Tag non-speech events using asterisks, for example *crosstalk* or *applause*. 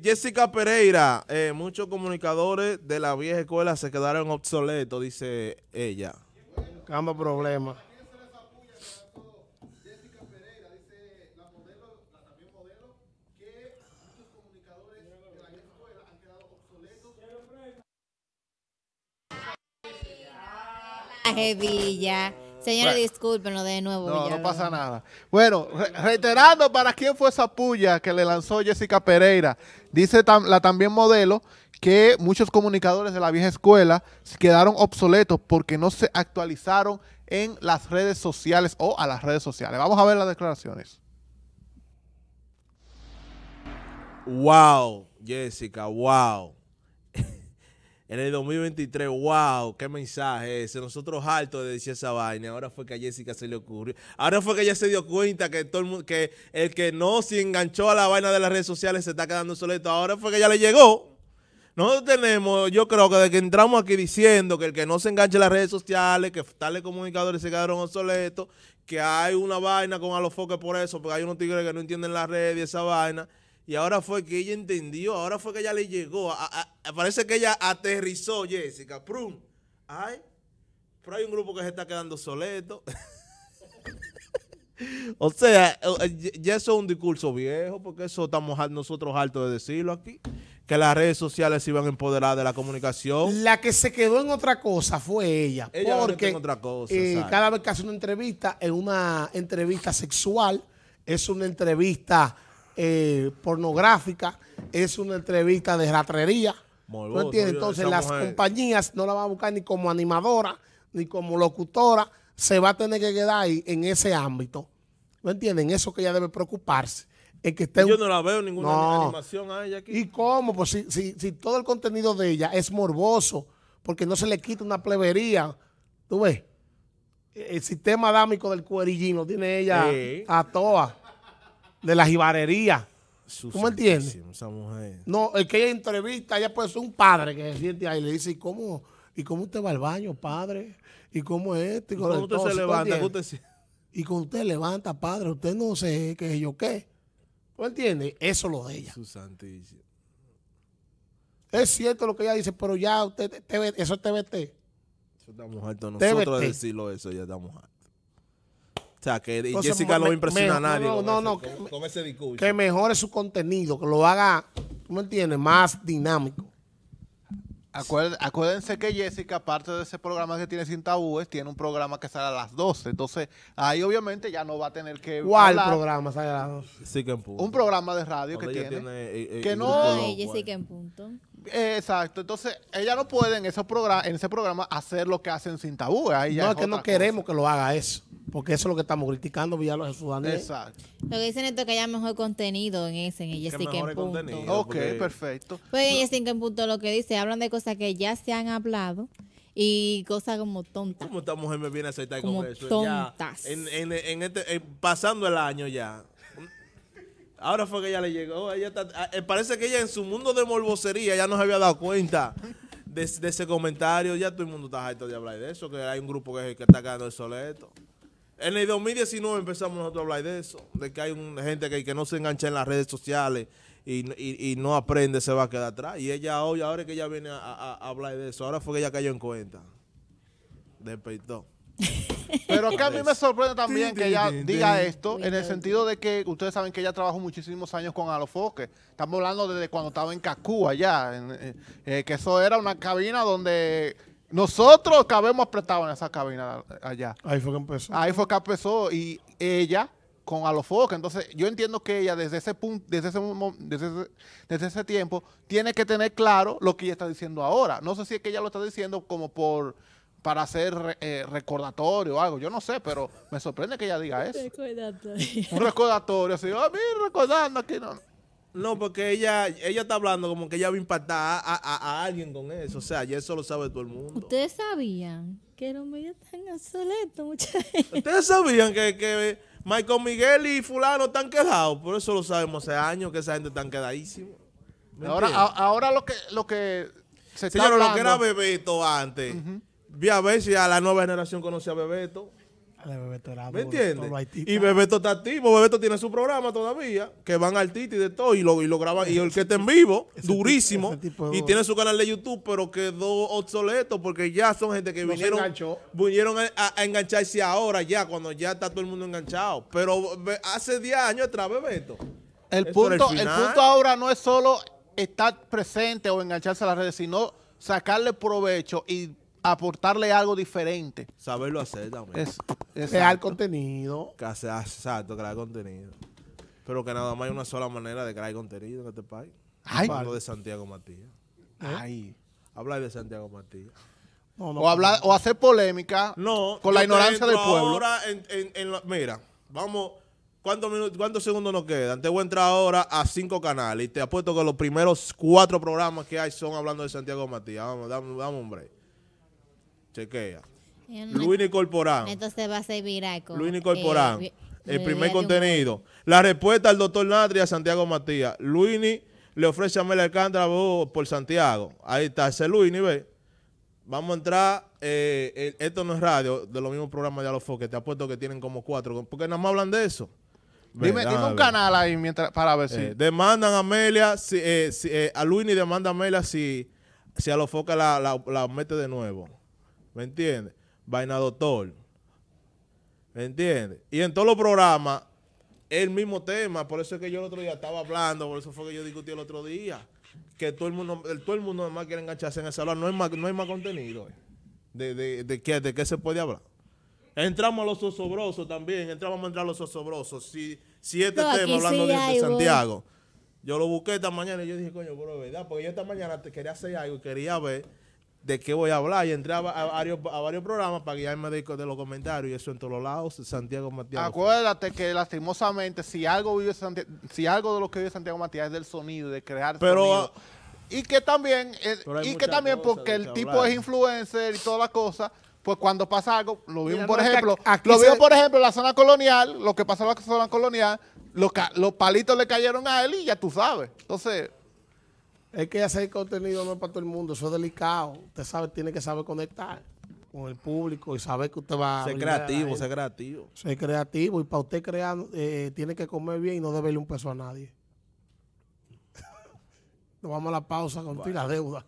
Jessica Pereira, eh, muchos comunicadores de la vieja escuela se quedaron obsoletos, dice ella. Cambia el problema. Jessica Pereira, dice la modelo, la también modelo, que muchos comunicadores de la vieja escuela han quedado obsoletos. Señores, bueno, discúlpenlo de nuevo. No, no pasa nada. Bueno, reiterando para quién fue esa puya que le lanzó Jessica Pereira. Dice la también modelo que muchos comunicadores de la vieja escuela quedaron obsoletos porque no se actualizaron en las redes sociales o a las redes sociales. Vamos a ver las declaraciones. Wow, Jessica, wow en el 2023, wow, qué mensaje ese. Nosotros altos de decir esa vaina. Ahora fue que a Jessica se le ocurrió. Ahora fue que ella se dio cuenta que todo el que el que no se enganchó a la vaina de las redes sociales se está quedando obsoleto, Ahora fue que ya le llegó. Nosotros tenemos, yo creo que desde que entramos aquí diciendo que el que no se enganche a las redes sociales, que tales comunicadores se quedaron obsoletos, que hay una vaina con a los foques por eso, porque hay unos tigres que no entienden las redes y esa vaina. Y ahora fue que ella entendió, ahora fue que ella le llegó. parece que ella aterrizó, Jessica. ¡Prum! ¡Ay! Pero hay un grupo que se está quedando soleto. *laughs* o sea, eh, eh, ya eso es un discurso viejo, porque eso estamos nosotros hartos de decirlo aquí. Que las redes sociales se iban a empoderar de la comunicación. La que se quedó en otra cosa fue ella. porque en otra cosa, eh, cada vez que hace una entrevista, en una entrevista sexual, es una entrevista eh, pornográfica, es una entrevista de ratrería. Entonces las compañías no la van a buscar ni como animadora, ni como locutora, se va a tener que quedar ahí en ese ámbito. ¿No entienden? Eso que ella debe preocuparse. que Yo no la veo ninguna animación a ella aquí. ¿Y cómo? Pues si, todo el contenido de ella es morboso, porque no se le quita una plebería. ¿Tú ves? E, el sistema adámico del cuerillino tiene ella a toa de la jibarería. ¿Cómo me entiendes? Esa mujer. No, el que ella entrevista, ella puede ser un padre que se siente ahí y le dice, ¿y cómo, ¿y cómo usted va al baño, padre? ¿Y cómo es esto? ¿Y cómo usted se levanta? usted se... Y con usted levanta, padre, usted no sé qué yo qué. ¿Tú entiendes? Eso lo de ella. Su Es cierto lo que ella dice, pero ya usted, te, te, eso es TBT. Eso mujer. hartos nosotros decirlo eso, ya estamos mujer. O sea, que Jessica no impresiona a nadie. No, no, no. que, mejore su contenido, que lo haga, ¿tú me entiendes? Más dinámico. Acuérdense, que Jessica, aparte de ese programa que tiene sin tabúes, tiene un programa que sale a las 12. Entonces, ahí obviamente ya no va a tener que. ¿Cuál programa sale a las 12? Sí, que Un programa de radio que tiene. Eh, eh, que no. Jessica eh. en punto exacto. Entonces, ella no puede en, ese programa hacer lo que hacen sin tabú. Ahí no, es que no queremos que lo haga eso. Porque eso es lo que estamos criticando, Villalos Jesús Daniel. Exacto. Lo que dicen es que haya mejor contenido en ese, en el Jessica que en Punto. Ok, perfecto. Pues en no. en Punto lo que dice, hablan de cosas que ya se han hablado y cosas como tontas. Como esta mujer me viene a aceptar como con eso? Tontas. Ya, en, en, en este, eh, pasando el año ya Ahora fue que ella le llegó. Ah, eh, parece que ella en su mundo de morbosería ya no se había dado cuenta de, ese comentario. Ya todo el mundo está harto de hablar de eso, que hay un grupo que, que está quedando el En el 2019 empezamos nosotros a hablar de eso, de que hay un, gente que, no se engancha en las redes sociales y, no aprende, se va a quedar atrás. Y ella hoy, ahora que ella viene a, a hablar de eso, ahora fue que ella cayó en cuenta. Despertó. Pero que a mí me sorprende también que ella diga esto, en el sentido de que ustedes saben que ella trabajó muchísimos años con Alofoque. Estamos hablando desde cuando estaba en Cacú, allá, eh, que eso era una cabina donde nosotros cabemos apretados en esa cabina allá. Ahí fue que empezó. Ahí fue que empezó y ella con Alofoque. Entonces yo entiendo que ella desde ese punto, desde ese, desde ese tiempo, tiene que tener claro lo que ella está diciendo ahora. No sé si es que ella lo está diciendo como por para hacer eh, recordatorio o algo. Yo no sé, pero me sorprende que ella diga eso. Recordatorio. Un recordatorio, así, ah, a mí recordando aquí. No. no, porque ella ella está hablando como que ella va a impactar a, alguien con eso. O sea, y eso lo sabe todo el mundo. Ustedes sabían que los medios están obsoletos, muchachos. Ustedes sabían que, Michael Miguel y Fulano están quedados. Por eso lo sabemos hace años que esa gente está quedadísima. Ahora, ahora lo que, lo que se está lo que era Bebeto antes vi a ver si a la nueva generación conoce a Bebeto. Bebeto era ¿Me entiendes? Y Bebeto está activo. Bebeto tiene su programa todavía, que van al y de todo y lo, y lo graban. Y el que está en vivo, *laughs* durísimo. y tiene su canal de YouTube, pero quedó obsoleto porque ya son gente que vinieron, vinieron a, engancharse ahora, ya, cuando ya está todo el mundo enganchado. Pero hace 10 años atrás, Bebeto. El punto, el punto ahora no es solo estar presente o engancharse a las redes, sino sacarle provecho y aportarle algo diferente. Saberlo hacer también. Es, crear contenido. Que exacto, crear contenido. Pero que nada más hay una sola manera de crear contenido en este país. Ay. de Santiago Matías. ¿Eh? Ay. Hablar de Santiago Matías. o, hablar, o hacer polémica no, con la ignorancia del pueblo. mira, vamos, ¿cuántos, segundos nos quedan? Te voy a entrar ahora a cinco canales y te apuesto que los primeros cuatro programas que hay son hablando de Santiago Matías. Vamos, dame, un break. Chequea. Luis Corporán. Entonces va a Luis Corporán. Eh, el eh, primer contenido. La respuesta al doctor Nadria a Santiago Matías. Luini le ofrece a Mela Alcántara por Santiago. Ahí está ese Luini, ve. Vamos a entrar, eh, esto no es radio, de los mismos programas de los te apuesto que tienen como cuatro, porque nada más hablan de eso. dime, un canal ahí mientras, para ver si... Eh, demandan a Amelia, a Luini demanda a Amelia si, si Alofoque la, la, la mete de nuevo. ¿Me entiendes? Vaina doctor. ¿Me entiendes? Y en todos los programas, el mismo tema. Por eso es que yo el otro día estaba hablando, por eso fue que yo discutí el otro día. Que todo el mundo, todo el mundo más quiere engancharse en el salón. No hay más, no hay más contenido. Eh, de, de, de, qué, qué se puede hablar? Entramos a los osobrosos también. Entramos a entrar a los osobrosos. Si, si este tema, hablando de, Santiago. Yo lo busqué esta mañana y yo dije, coño, bro, ¿verdad? Porque yo esta mañana te quería hacer algo quería ver de qué voy a hablar. Y entraba a varios, a varios programas para guiarme de, de los comentarios. Y eso en todos lados, Santiago Matías. Acuérdate que lastimosamente, si algo vive si algo de lo que vive Santiago Matías es del sonido, de crear Pero, ah, Y que también, eh, y que también porque el tipo es influencer y todas las cosas, pues cuando pasa algo, lo vimos por ejemplo, lo vimos por ejemplo en la zona colonial, lo que pasó en la zona colonial, los, los palitos le cayeron a él y ya tú sabes. Entonces, es que hacer contenido no es para todo el mundo, eso es delicado. Usted sabe, tiene que saber conectar con el público y saber que usted va a... Ser creativo, ser creativo. Ser creativo y para usted crear, eh, tiene que comer bien y no deberle un peso a nadie. *laughs* Nos vamos a la pausa con la deuda.